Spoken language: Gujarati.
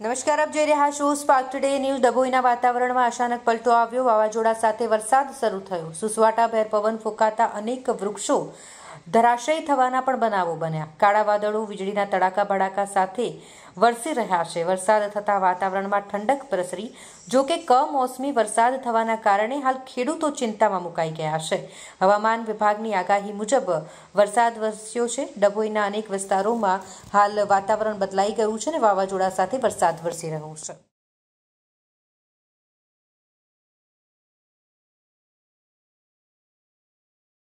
નમસ્કાર આપ જોઈ રહ્યા છો સ્પાર્ક ટુડે ન્યૂઝ ડભોઈના વાતાવરણમાં અચાનક પલટો આવ્યો વાવાઝોડા સાથે વરસાદ શરૂ થયો સુસવાટા ભેર પવન ફૂંકાતા અનેક વૃક્ષો ધરાશય થવાના પણ બનાવો બન્યા કાળા વાદળો વીજળીના તડાકા ભડાકા સાથે વરસી રહ્યા છે વરસાદ થતાં વાતાવરણમાં ઠંડક પ્રસરી જો કે કમોસમી વરસાદ થવાના કારણે હાલ ખેડૂતો ચિંતામાં મુકાઈ ગયા છે હવામાન વિભાગની આગાહી મુજબ વરસાદ વરસ્યો છે ડભોઈના અનેક વિસ્તારોમાં હાલ વાતાવરણ બદલાઈ ગયું છે અને વાવાઝોડા સાથે વરસાદ વરસી રહ્યો છે